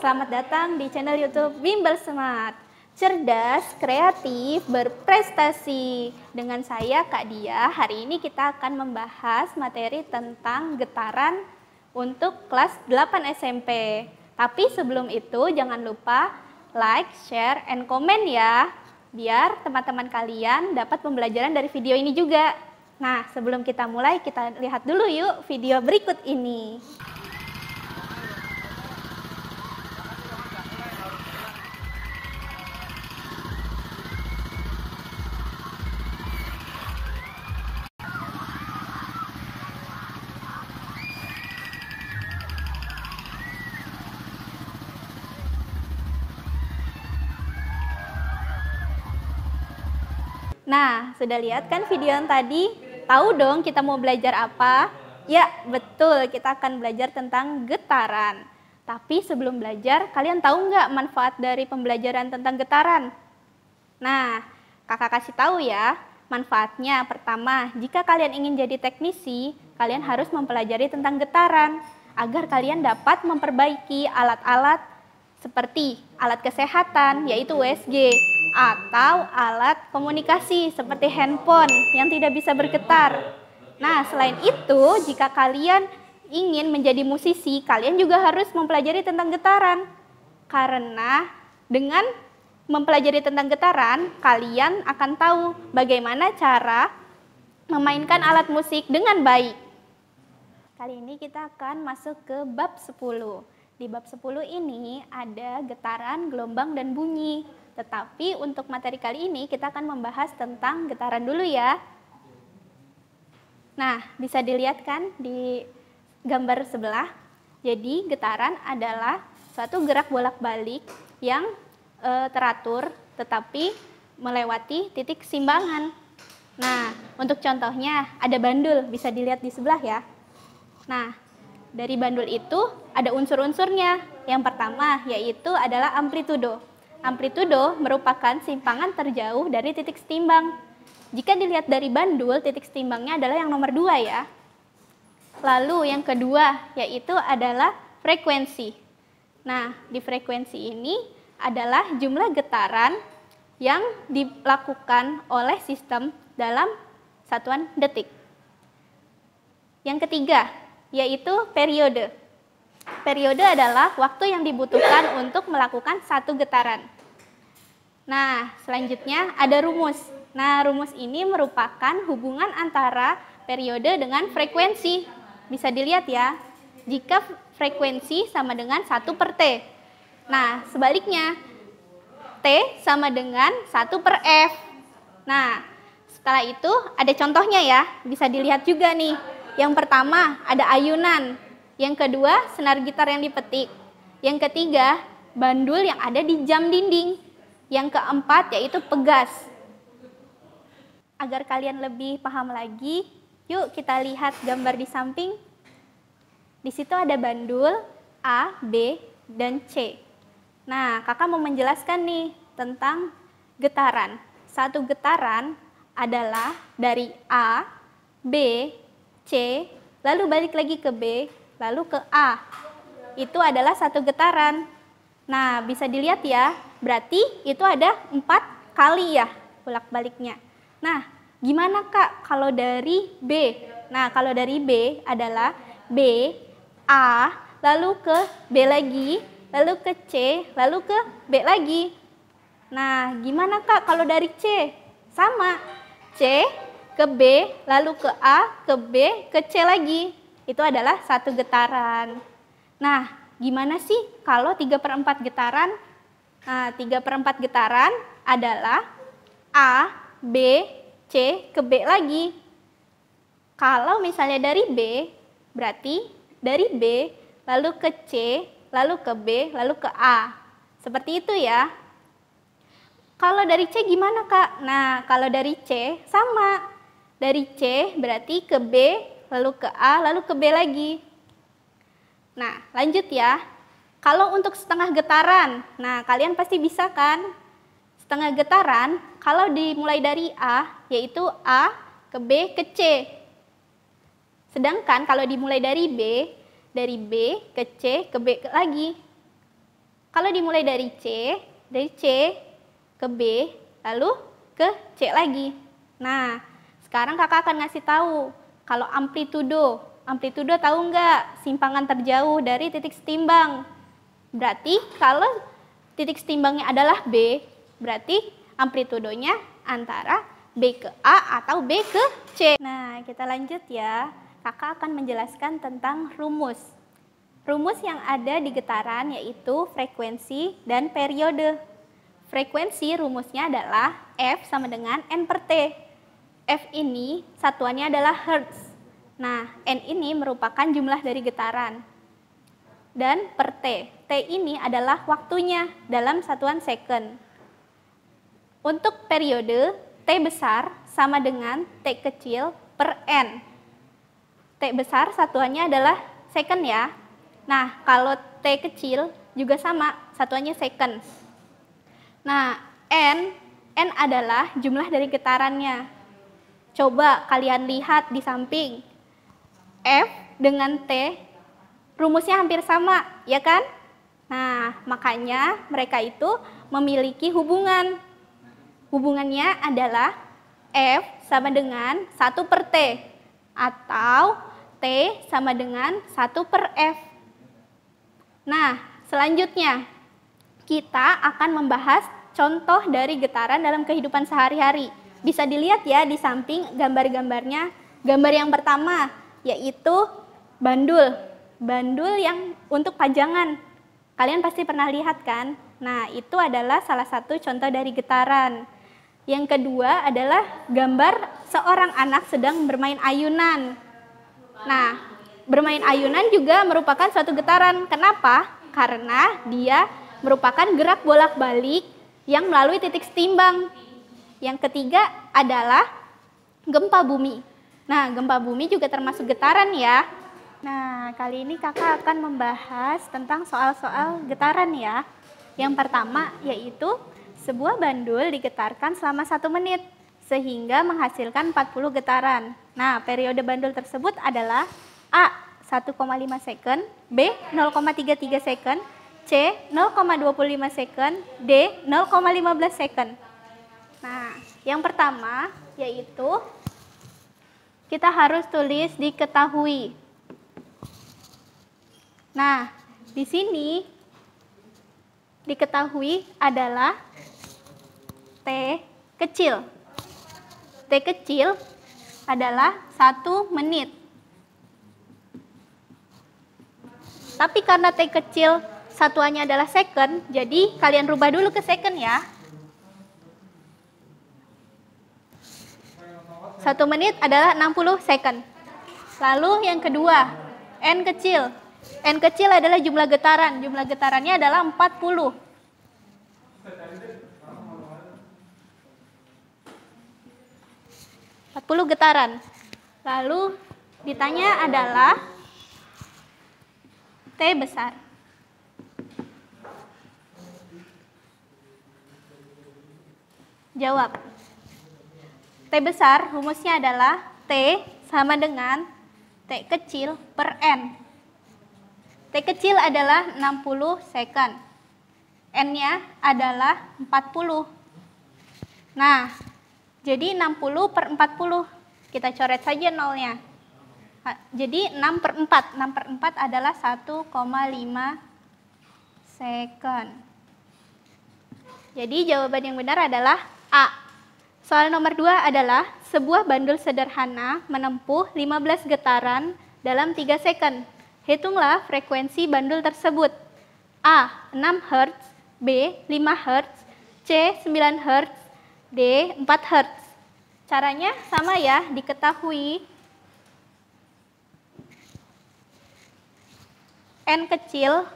Selamat datang di channel YouTube Bimbel Smart. Cerdas, kreatif, berprestasi. Dengan saya Kak Dia, hari ini kita akan membahas materi tentang getaran untuk kelas 8 SMP. Tapi sebelum itu jangan lupa like, share, and comment ya. Biar teman-teman kalian dapat pembelajaran dari video ini juga. Nah, sebelum kita mulai, kita lihat dulu yuk video berikut ini. Nah, sudah lihat kan video yang tadi? Tahu dong kita mau belajar apa? Ya, betul. Kita akan belajar tentang getaran. Tapi sebelum belajar, kalian tahu nggak manfaat dari pembelajaran tentang getaran? Nah, kakak kasih tahu ya. Manfaatnya pertama, jika kalian ingin jadi teknisi, kalian harus mempelajari tentang getaran agar kalian dapat memperbaiki alat-alat seperti alat kesehatan, yaitu USG, atau alat komunikasi seperti handphone yang tidak bisa bergetar. Nah, selain itu, jika kalian ingin menjadi musisi, kalian juga harus mempelajari tentang getaran. Karena dengan mempelajari tentang getaran, kalian akan tahu bagaimana cara memainkan alat musik dengan baik. Kali ini kita akan masuk ke bab 10. Di bab 10 ini ada getaran, gelombang, dan bunyi. Tetapi untuk materi kali ini kita akan membahas tentang getaran dulu ya. Nah, bisa dilihat kan di gambar sebelah. Jadi getaran adalah suatu gerak bolak-balik yang e, teratur tetapi melewati titik simbangan. Nah, untuk contohnya ada bandul, bisa dilihat di sebelah ya. Nah, dari bandul itu ada unsur-unsurnya. Yang pertama yaitu adalah amplitudo. Amplitudo merupakan simpangan terjauh dari titik setimbang. Jika dilihat dari bandul, titik setimbangnya adalah yang nomor dua ya. Lalu yang kedua yaitu adalah frekuensi. Nah, di frekuensi ini adalah jumlah getaran yang dilakukan oleh sistem dalam satuan detik. Yang ketiga, yaitu periode. Periode adalah waktu yang dibutuhkan untuk melakukan satu getaran. Nah, selanjutnya ada rumus. Nah, rumus ini merupakan hubungan antara periode dengan frekuensi. Bisa dilihat ya, jika frekuensi sama dengan 1 per T. Nah, sebaliknya, T sama dengan 1 per F. Nah, setelah itu ada contohnya ya, bisa dilihat juga nih. Yang pertama ada ayunan, yang kedua, senar gitar yang dipetik. Yang ketiga, bandul yang ada di jam dinding. Yang keempat yaitu pegas. Agar kalian lebih paham lagi, yuk kita lihat gambar di samping. Di situ ada bandul A, B, dan C. Nah, kakak mau menjelaskan nih tentang getaran. Satu getaran adalah dari A, B, C, lalu balik lagi ke B, lalu ke A. Itu adalah satu getaran. Nah, bisa dilihat ya, berarti itu ada empat kali ya bolak-baliknya. Nah, gimana Kak kalau dari B? Nah, kalau dari B adalah B, A, lalu ke B lagi, lalu ke C, lalu ke B lagi. Nah, gimana Kak kalau dari C? Sama, C ke B, lalu ke A, ke B, ke C lagi itu adalah satu getaran. Nah, gimana sih kalau 3 per 4 getaran? Nah, 3 per 4 getaran adalah A, B, C ke B lagi. Kalau misalnya dari B, berarti dari B lalu ke C, lalu ke B, lalu ke A. Seperti itu ya. Kalau dari C gimana Kak? Nah, kalau dari C sama. Dari C berarti ke B, lalu ke A, lalu ke B lagi. Nah, lanjut ya. Kalau untuk setengah getaran, nah kalian pasti bisa kan? Setengah getaran, kalau dimulai dari A, yaitu A ke B ke C. Sedangkan kalau dimulai dari B, dari B ke C ke B lagi. Kalau dimulai dari C, dari C ke B, lalu ke C lagi. Nah, sekarang kakak akan ngasih tahu kalau amplitudo, amplitudo tahu nggak simpangan terjauh dari titik setimbang? Berarti kalau titik setimbangnya adalah B, berarti amplitudonya antara B ke A atau B ke C. Nah, kita lanjut ya. Kakak akan menjelaskan tentang rumus. Rumus yang ada di getaran yaitu frekuensi dan periode. Frekuensi rumusnya adalah F sama dengan N per T. F ini satuannya adalah hertz. Nah, N ini merupakan jumlah dari getaran. Dan per T. T ini adalah waktunya dalam satuan second. Untuk periode, T besar sama dengan T kecil per N. T besar satuannya adalah second ya. Nah, kalau T kecil juga sama, satuannya second. Nah, N, N adalah jumlah dari getarannya. Coba kalian lihat di samping. F dengan T rumusnya hampir sama, ya kan? Nah, makanya mereka itu memiliki hubungan. Hubungannya adalah F sama dengan 1 per T atau T sama dengan 1 per F. Nah, selanjutnya kita akan membahas contoh dari getaran dalam kehidupan sehari-hari. Bisa dilihat ya di samping gambar-gambarnya. Gambar yang pertama yaitu bandul. Bandul yang untuk pajangan. Kalian pasti pernah lihat kan? Nah, itu adalah salah satu contoh dari getaran. Yang kedua adalah gambar seorang anak sedang bermain ayunan. Nah, bermain ayunan juga merupakan suatu getaran. Kenapa? Karena dia merupakan gerak bolak-balik yang melalui titik setimbang. Yang ketiga adalah gempa bumi. Nah, gempa bumi juga termasuk getaran ya. Nah, kali ini kakak akan membahas tentang soal-soal getaran ya. Yang pertama yaitu sebuah bandul digetarkan selama satu menit sehingga menghasilkan 40 getaran. Nah, periode bandul tersebut adalah A. 1,5 second, B. 0,33 second, C. 0,25 second, D. 0,15 second. Nah, yang pertama yaitu kita harus tulis diketahui. Nah, di sini diketahui adalah T kecil. T kecil adalah satu menit. Tapi karena T kecil satuannya adalah second, jadi kalian rubah dulu ke second ya. Satu menit adalah 60 second. Lalu yang kedua, N kecil. N kecil adalah jumlah getaran. Jumlah getarannya adalah 40. Empat puluh getaran. Lalu ditanya adalah T besar. Jawab. T besar rumusnya adalah T sama dengan T kecil per N. T kecil adalah 60 second. N-nya adalah 40. Nah, jadi 60 per 40. Kita coret saja nolnya. Jadi 6 per 4. 6 per 4 adalah 1,5 second. Jadi jawaban yang benar adalah A. Soal nomor dua adalah sebuah bandul sederhana menempuh 15 getaran dalam 3 second. Hitunglah frekuensi bandul tersebut. A. 6 Hz B. 5 Hz C. 9 Hz D. 4 Hz Caranya sama ya, diketahui N kecil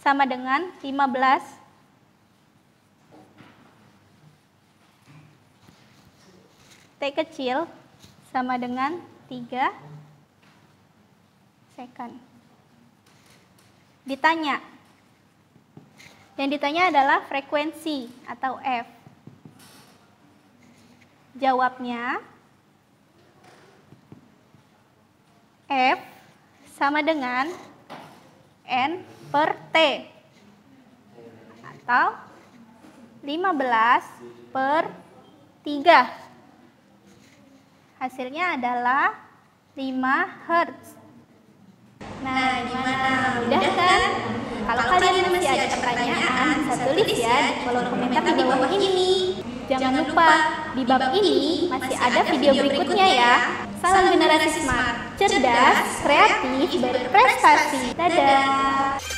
sama dengan 15 T kecil sama dengan 3 second. Ditanya. Yang ditanya adalah frekuensi atau F. Jawabnya F sama dengan N per T atau 15 per 3 Hasilnya adalah 5 Hz. Nah, gimana? Nah, Mudah kan? kan? Kalau kalian masih ada pertanyaan, bisa tulis ya, ya di kolom komentar di bawah ini. Jangan lupa, di bab ini masih ada video berikutnya ya. ya. Salam generasi smart, cerdas, kreatif, berprestasi. Dadah!